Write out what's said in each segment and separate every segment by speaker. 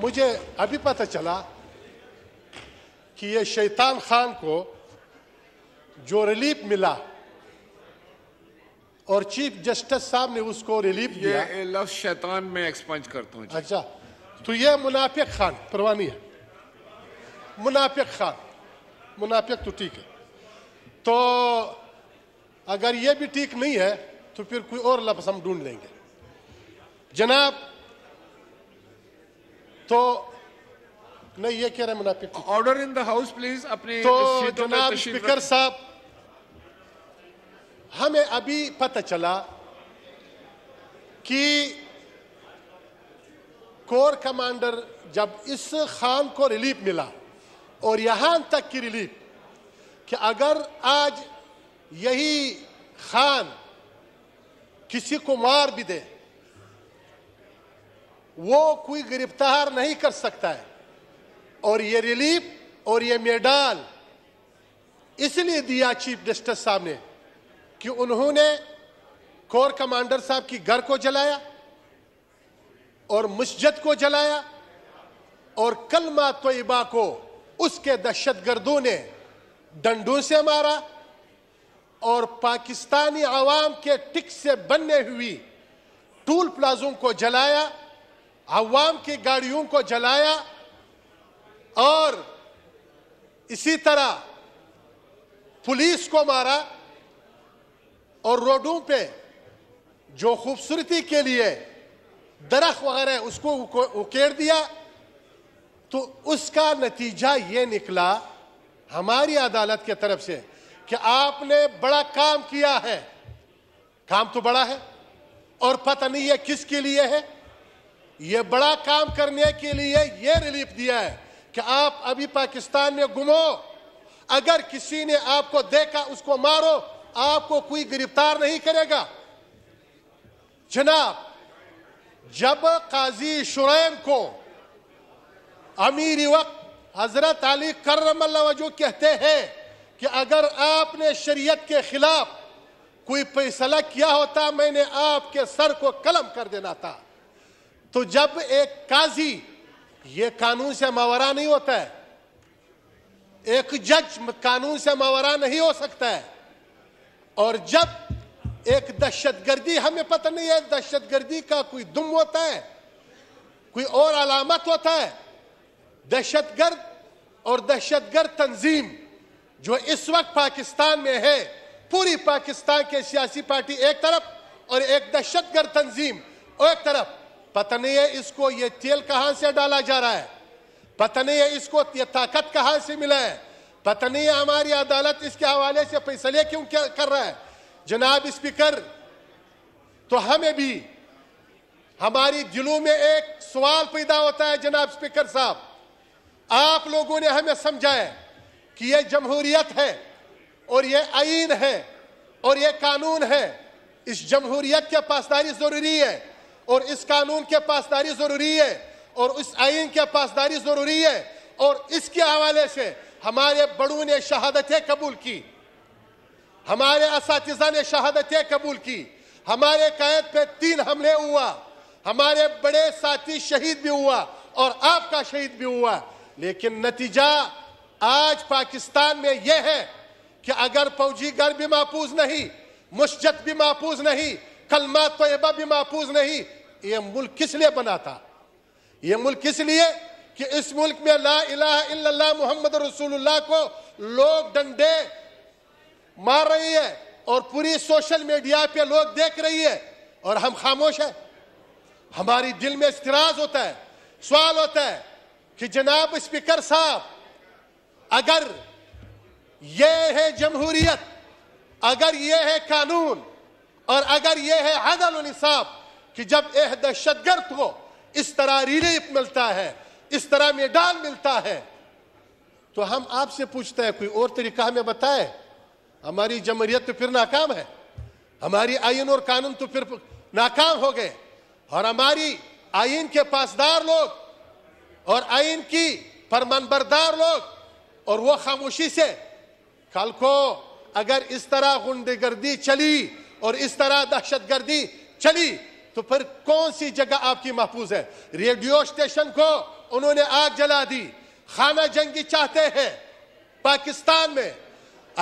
Speaker 1: मुझे अभी पता चला कि ये शैतान खान को जो रिलीफ मिला और चीफ जस्टिस साहब ने उसको रिलीफ दिया ये लफ्ज शैतान में एक्सपंज करता हूँ अच्छा तो ये मुनाफिक खान परवानी है मुनाफिक खान मुनाफिक तो ठीक है तो अगर ये भी ठीक नहीं है तो फिर कोई और लफ्ज हम ढूंढ लेंगे जनाब तो नहीं ये कह रहे मुनाफिक order in the house please अपने तो जनाब स्पीकर साहब हमें अभी पता चला कि कोर कमांडर जब इस खान को रिलीफ मिला और यहां तक की रिलीफ कि अगर आज यही खान किसी को मार भी दे वो कोई गिरफ्तार नहीं कर सकता है और ये रिलीफ और ये मेडल इसलिए दिया चीफ जस्टिस साहब ने कि उन्होंने कोर कमांडर साहब की घर को जलाया और मस्जिद को जलाया और कलमा तोयबा को उसके दहशतगर्दों ने डंडों से मारा और पाकिस्तानी आवाम के टिक से बनने हुई टूल प्लाजों को जलाया अवाम की गाड़ियों को जलाया और इसी तरह पुलिस को मारा और रोडों पे जो खूबसूरती के लिए दरख वगैरह उसको उकेर दिया तो उसका नतीजा ये निकला हमारी अदालत के तरफ से कि आपने बड़ा काम किया है काम तो बड़ा है और पता नहीं है किसके लिए है ये बड़ा काम करने के लिए ये रिलीफ दिया है कि आप अभी पाकिस्तान में घुमो अगर किसी ने आपको देखा उसको मारो आपको कोई गिरफ्तार नहीं करेगा जनाब जब काजी शुरैम को अमीरी वक्त हजरत अली करम जो कहते हैं कि अगर आपने शरीयत के खिलाफ कोई फैसला किया होता मैंने आपके सर को कलम कर देना था तो जब एक काजी ये कानून से मावरा नहीं होता है एक जज कानून से मावरा नहीं हो सकता है और जब एक दहशतगर्दी हमें पता नहीं है दहशतगर्दी का कोई दुम होता है कोई और अलामत होता है दहशतगर्द और दहशतगर्द तंजीम जो इस वक्त पाकिस्तान में है पूरी पाकिस्तान के सियासी पार्टी एक तरफ और एक दहशतगर्द तंजीम और एक तरफ पता नहीं है इसको ये तेल कहां से डाला जा रहा है पता नहीं है इसको ये ताकत कहां से मिला है पता नहीं है हमारी अदालत इसके हवाले से फैसले क्यों कर रहा है जनाब स्पीकर तो हमें भी हमारी दिलों में एक सवाल पैदा होता है जनाब स्पीकर साहब आप लोगों ने हमें समझाया कि यह जमहूरियत है और यह आइन है और यह कानून है इस जमहूरियत के पासदारी जरूरी है और इस कानून के पासदारी ज़रूरी है और इस आइन के पासदारी ज़रूरी है और इसके हवाले से हमारे बड़ों ने शहादतें कबूल की हमारे इस ने शहादतें कबूल की हमारे कैद पे तीन हमले हुआ हमारे बड़े साथी शहीद भी हुआ और आपका शहीद भी हुआ लेकिन नतीजा आज पाकिस्तान में यह है कि अगर फौजी घर भी महफूज नहीं मुस्जत भी महफूज नहीं कलमा तोयबा भी महफूज नहीं ये मुल्क किस लिए बना था ये मुल्क किस लिए कि इस मुल्क में ला इला मोहम्मद रसूलुल्लाह को लोग डंडे मार रही है और पूरी सोशल मीडिया पे लोग देख रही है और हम खामोश हैं हमारी दिल में इतराज होता है सवाल होता है कि जनाब स्पीकर साहब अगर ये है जमहूरियत अगर ये है कानून और अगर ये है अदल इंसाफ कि जब यह दहशत गर्द को इस तरह रिलीफ मिलता है इस तरह मैदान मिलता है तो हम आपसे पूछते हैं कोई और तरीका हमें बताए हमारी जमहरियत तो फिर नाकाम है हमारी आइन और कानून तो फिर नाकाम हो गए और हमारी आइन के पासदार लोग और आइन की फरमानबरदार लोग और वो खामोशी से कल को अगर इस तरह गुंडेगर्दी चली और इस तरह दहशतगर्दी चली तो फिर कौन सी जगह आपकी महफूज है रेडियो स्टेशन को उन्होंने आग जला दी खाना जंगी चाहते हैं पाकिस्तान में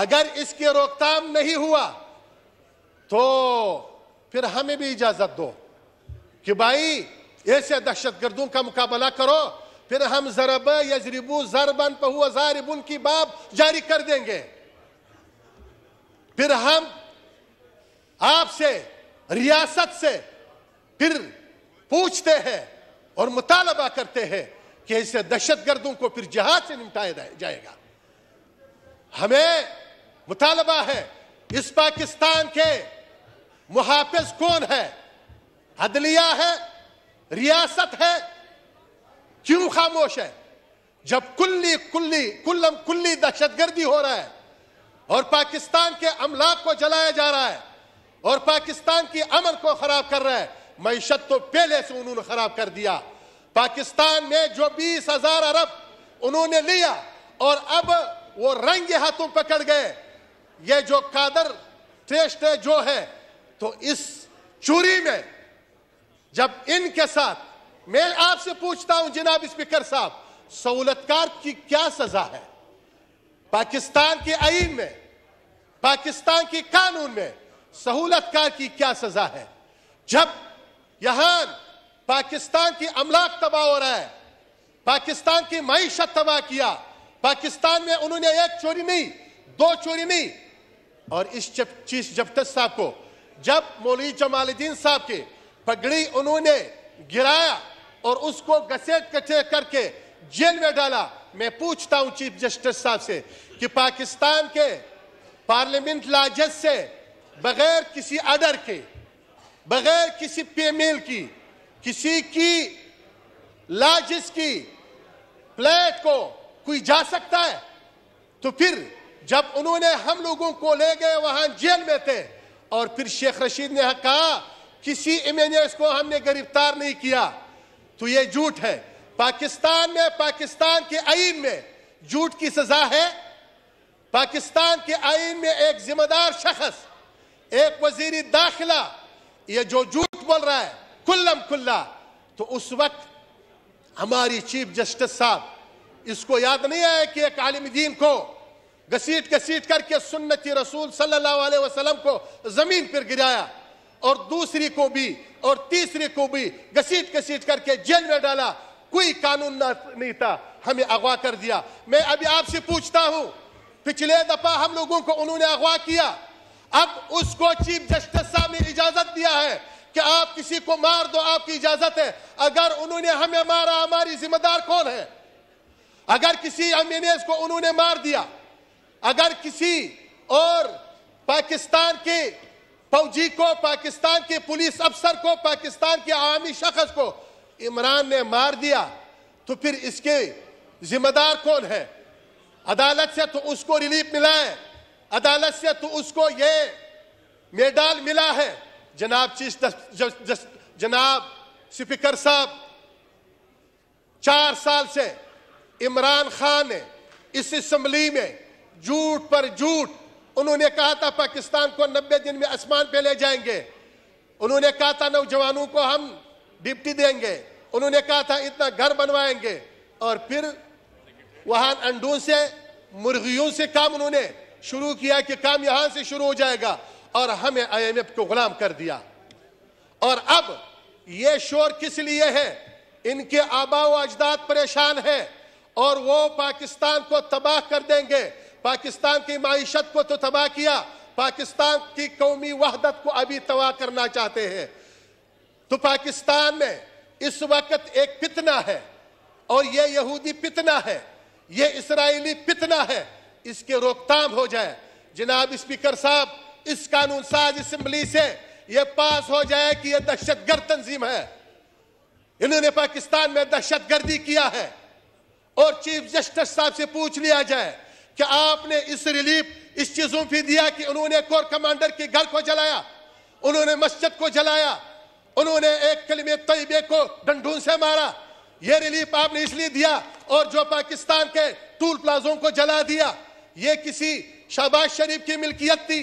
Speaker 1: अगर इसकी रोकथाम नहीं हुआ तो फिर हमें भी इजाजत दो कि भाई ऐसे दहशत गर्दों का मुकाबला करो फिर हम जरब यजरिबू जरबन पहुआ की बाब जारी कर देंगे फिर हम आपसे रियासत से फिर पूछते हैं और मुतालबा करते हैं कि ऐसे गर्दों को फिर जहाज से निपटाया जाएगा हमें मुतालबा है इस पाकिस्तान के मुहाफिज कौन है अदलिया है रियासत है क्यों खामोश है जब कुल्ली कुल्ली कुल्लम कुल्ली दहशतगर्दी हो रहा है और पाकिस्तान के अमलाक को जलाया जा रहा है और पाकिस्तान की अमन को खराब कर रहा है मीशत तो पहले से उन्होंने खराब कर दिया पाकिस्तान में जो बीस हजार अरब उन्होंने लिया और अब वो रंग हाथों पकड़ गए ये जो कादर ट्रेस्ट है जो है तो इस चूरी में जब इनके साथ मैं आपसे पूछता हूं जिनाब स्पीकर साहब सहूलतकार की क्या सजा है पाकिस्तान के आईन में पाकिस्तान के कानून में सहूलतकार की क्या सजा है जब यहां पाकिस्तान की अमलाक तबाह हो रहा है पाकिस्तान की मीशत तबाह किया पाकिस्तान में उन्होंने एक चोरी नहीं दो चोरी नहीं और इस चीफ जस्टिस साहब को जब मौली जमालुद्दीन साहब के पगड़ी उन्होंने गिराया और उसको घसेट कटे करके जेल में डाला मैं पूछता हूं चीफ जस्टिस साहब से कि पाकिस्तान के पार्लियामेंट लाजस से बगैर किसी अडर के बगैर किसी पेमेल की किसी की लाजिश की प्लेट को कोई जा सकता है तो फिर जब उन्होंने हम लोगों को ले गए वहां जेल में थे और फिर शेख रशीद ने कहा किसी एम को हमने गिरफ्तार नहीं किया तो ये झूठ है पाकिस्तान में पाकिस्तान के आइन में झूठ की सजा है पाकिस्तान के आइन में एक जिम्मेदार शख्स एक वजीर दाखिला ये जो झूठ बोल रहा है कुल्लम खुल्ला तो उस वक्त हमारी चीफ जस्टिस साहब इसको याद नहीं आया कि एक आलिम दीन को घसीट घसीट करके सुन्नति रसूल सल्लल्लाहु अलैहि वसल्लम को जमीन पर गिराया और दूसरी को भी और तीसरी को भी घसीट घसीट करके जेल में डाला कोई कानून नहीं था हमें अगवा कर दिया मैं अभी आपसे पूछता हूं पिछले दफा हम लोगों को उन्होंने अगवा किया अब उसको चीफ जस्टिस साहब ने इजाजत दिया है कि आप किसी को मार दो आपकी इजाजत है अगर उन्होंने हमें मारा हमारी जिम्मेदार कौन है अगर किसी एम को उन्होंने मार दिया अगर किसी और पाकिस्तान के फौजी को पाकिस्तान के पुलिस अफसर को पाकिस्तान के आमी शख्स को इमरान ने मार दिया तो फिर इसके जिम्मेदार कौन है अदालत से तो उसको रिलीफ है अदालत से तो उसको ये मेडल मिला है जनाब चीफ जनाब स्पीकर साहब चार साल से इमरान खान ने इस असम्बली में झूठ पर झूठ उन्होंने कहा था पाकिस्तान को नब्बे दिन में आसमान पे ले जाएंगे उन्होंने कहा था नौजवानों को हम डिप्टी देंगे उन्होंने कहा था इतना घर बनवाएंगे और फिर वहां अंडों से मुर्गियों से काम उन्होंने शुरू किया कि काम यहां से शुरू हो जाएगा और हमें आईएमएफ को गुलाम कर दिया और अब यह शोर किस लिए है इनके आबाओ अजदाद परेशान हैं और वो पाकिस्तान को तबाह कर देंगे पाकिस्तान की मीशत को तो तबाह किया पाकिस्तान की कौमी वहदत को अभी तबाह करना चाहते हैं तो पाकिस्तान में इस वक्त एक पितना है और ये यहूदी पितना है ये इसराइली पितना है इसके रोकथाम हो जाए जनाब स्पीकर साहब इस कानून साज असम्बली से यह पास हो जाए कि यह दहशतगर्द तंजीम है इन्होंने पाकिस्तान में दहशतगर्दी किया है और चीफ जस्टिस साहब से पूछ लिया जाए कि आपने इस रिलीफ इस चीजों पर दिया कि उन्होंने कोर कमांडर के घर को जलाया उन्होंने मस्जिद को जलाया उन्होंने एक कलमे तयबे को डंडून से मारा यह रिलीफ आपने इसलिए दिया और जो पाकिस्तान के टूल प्लाजों को जला दिया ये किसी शहबाज शरीफ की मिल्कियत थी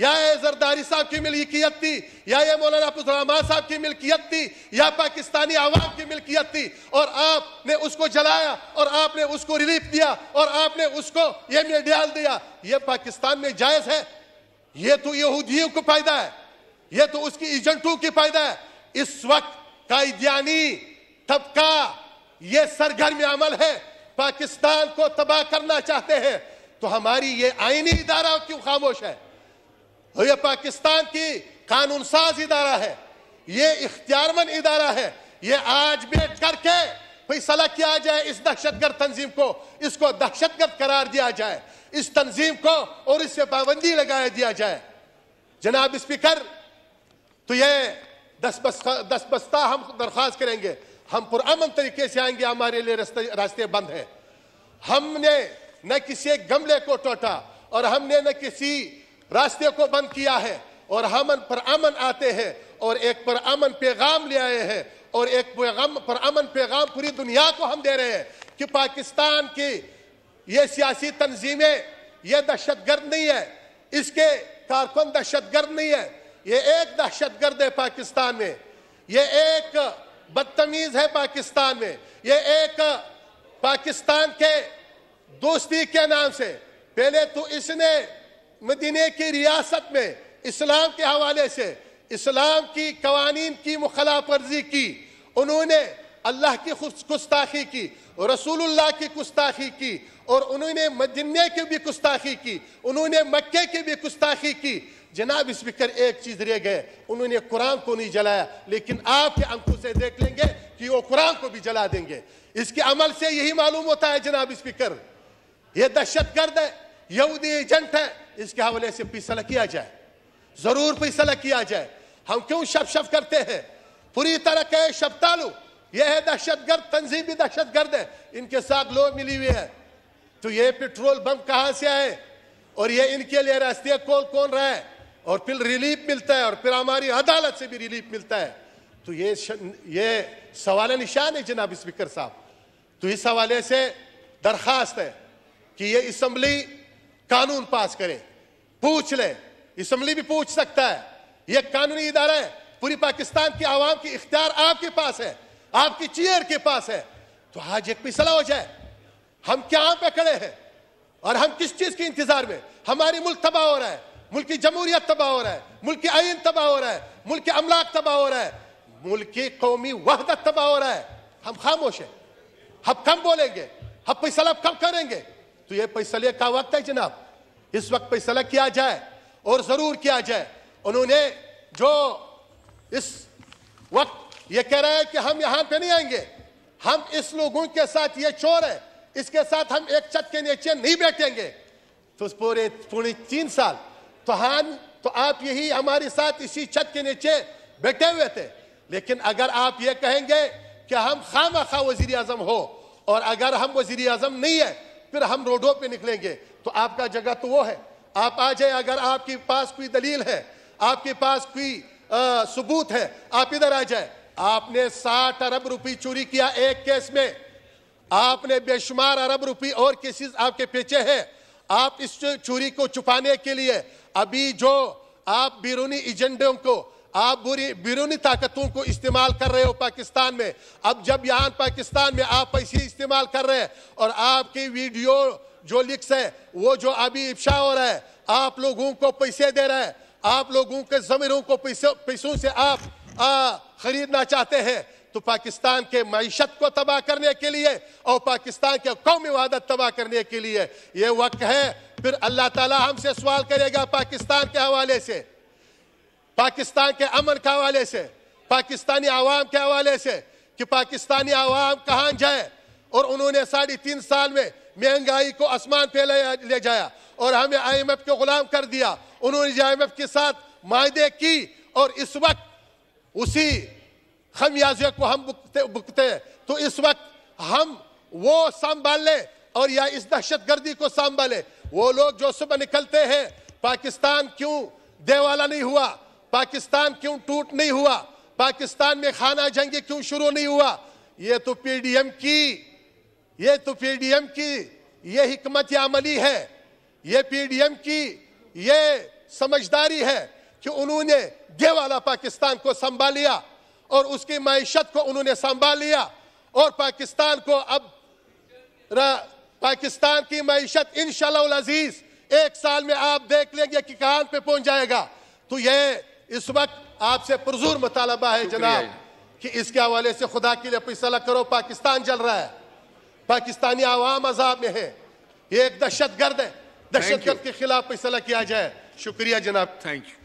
Speaker 1: या ये जरदारी साहब की मिल्कियत थी या ये मौलाना अब्दुलरहमान साहब की मिल्कियत थी या पाकिस्तानी आवाम की मिल्कियत थी और आपने उसको जलाया और आपने उसको रिलीफ दिया और आपने उसको ये में डाल दिया ये पाकिस्तान में जायज है ये तो यहूदियों को फायदा है ये तो उसकी एजेंटों की फायदा है इस वक्त कायदानी तबका ये सरगर्म अमल है पाकिस्तान को तबाह करना चाहते हैं तो हमारी ये आईनी इदारा क्यों खामोश है ये पाकिस्तान की कानून साज इदारा है ये इख्तियारमंद इदारा है ये आज बैठ करके फैसला किया जाए इस दहशतगर्द तंजीम को इसको दहशतगर्द करार दिया जाए इस तंजीम को और इससे पाबंदी लगाया दिया जाए जनाब स्पीकर तो ये दस बस दस बस्ता हम दरख्वास्त करेंगे हम पुरमन तरीके से आएंगे हमारे लिए रास्ते बंद हैं हमने न किसी गमले को टोटा और हमने न किसी रास्ते को बंद किया है और हम पर अमन आते हैं और एक पर अमन पैगाम ले आए हैं और एक पैगाम पर अमन पैगाम पूरी दुनिया को हम दे रहे हैं कि पाकिस्तान की ये सियासी तंजीमें ये दहशतगर्द नहीं है इसके कारकुन दहशतगर्द नहीं है ये एक दहशतगर्द है पाकिस्तान में ये एक बदतमीज है पाकिस्तान में ये एक पाकिस्तान के दोस्ती के नाम से पहले तो इसने मदीने की रियासत में इस्लाम के हवाले से इस्लाम की कवानीन की मुखलाफर्जी वर्जी की उन्होंने अल्लाह की गुस्ताखी की रसूलुल्लाह की गुस्ताखी की और उन्होंने मदीने की भी गुस्ताखी की उन्होंने मक्के की भी गुस्ताखी की जनाब स्पीकर एक चीज रह गए उन्होंने कुरान को नहीं जलाया लेकिन आपके अंकों से देख लेंगे कि वो कुरान को भी जला देंगे इसके अमल से यही मालूम होता है जनाब स्पीकर ये दहशत गर्द है यहूदी एजेंट है इसके हवाले से फैसला किया जाए जरूर फैसला किया जाए हम क्यों शप शप करते हैं पूरी तरह के शब्दालु यह है दहशत गर्द तंजीमी दहशत गर्द है इनके साथ लोग मिली हुई है तो ये पेट्रोल बम कहाँ से आए और ये इनके लिए रास्ते कौन कौन रहा है और फिर रिलीफ मिलता है और फिर हमारी अदालत से भी रिलीफ मिलता है तो ये ये सवाल निशान है जनाब स्पीकर साहब तो इस हवाले से दरखास्त है कि ये असम्बली कानून पास करे पूछ ले असम्बली भी पूछ सकता है यह कानूनी इदारा है पूरी पाकिस्तान की आवाम की इख्तियार आपके पास है आपकी चेयर के पास है तो आज एक फैसला हो जाए हम क्या पे खड़े हैं और हम किस चीज के इंतजार में हमारी मुल्क तबाह हो रहा है मुल्क की जमहूरियत तबाह हो रहा है मुल्क की आइन तबाह हो रहा है मुल्क के अमलाक तबाह हो रहा है मुल्क की कौमी वहदत तबाह हो रहा है हम खामोश हैं हम कम बोलेंगे हम फैसला कम करेंगे तो यह फैसले का वक्त है जनाब इस वक्त फैसला किया जाए और जरूर किया जाए उन्होंने जो इस वक्त ये कह रहा है कि हम यहां पे नहीं आएंगे हम इस लोगों के साथ ये चोर है इसके साथ हम एक छत के नीचे नहीं बैठेंगे तो पूरे पूरे तीन साल तो हम तो आप यही हमारे साथ इसी छत के नीचे बैठे हुए थे लेकिन अगर आप ये कहेंगे कि हम खाम खा वजीर हो और अगर हम वजीर आजम नहीं है फिर हम रोडों पे निकलेंगे तो आपका जगह तो वो है आप आ जाए अगर आपके पास कोई दलील है आपके पास कोई सबूत है आप इधर आ जाए आपने साठ अरब रुपये चोरी किया एक केस में आपने बेशुमार अरब रुपये और केसेस आपके पीछे है आप इस चोरी को छुपाने के लिए अभी जो आप बिरूनी एजेंडों को आप बुरी बिरूनी ताकतों को इस्तेमाल कर रहे हो पाकिस्तान में अब जब यहाँ पाकिस्तान में आप पैसे इस्तेमाल कर रहे हैं और आपकी वीडियो जो लिक्स है वो जो अभी इफ्शा हो रहा है आप लोगों को पैसे दे रहा है आप लोगों के जमीनों को पैसे पैसों से आप आ, खरीदना चाहते हैं तो पाकिस्तान के मीशत को तबाह करने के लिए और पाकिस्तान के कौमी वादत तबाह करने के लिए ये वक्त है फिर अल्लाह ताला हमसे सवाल करेगा पाकिस्तान के हवाले से पाकिस्तान के अमन के हवाले से पाकिस्तानी आवाम के हवाले से कि पाकिस्तानी आवाम कहाँ जाए और उन्होंने साढ़े तीन साल में महंगाई को आसमान पे ले जाया और हमें आईएमएफ के गुलाम कर दिया उन्होंने आईएमएफ के साथ मायदे की और इस वक्त उसी खमियाजे को हम बुकते बुकते हैं तो इस वक्त हम वो संभाल लें और या इस दहशत गर्दी को संभाले वो लोग जो सुबह निकलते हैं पाकिस्तान क्यों देवाला नहीं हुआ पाकिस्तान क्यों टूट नहीं हुआ पाकिस्तान में खाना जंग क्यों शुरू नहीं हुआ ये तो पीडीएम की ये तो पीडीएम की ये हमत अमली है ये पीडीएम की ये समझदारी है कि उन्होंने दे वाला पाकिस्तान को संभाल लिया और उसकी मीशत को उन्होंने संभाल लिया और पाकिस्तान को अब पाकिस्तान की मीशत इन शजीज एक साल में आप देख लेंगे कि कहां पे पहुंच जाएगा तो ये इस वक्त आपसे पुरजोर मुतालबा है जनाब कि इसके हवाले से खुदा के लिए फैसला करो पाकिस्तान जल रहा है पाकिस्तानी आवाम अजाब में है ये एक दहशत गर्द है दहशत गर्द के खिलाफ फैसला किया जाए शुक्रिया जनाब थैंक यू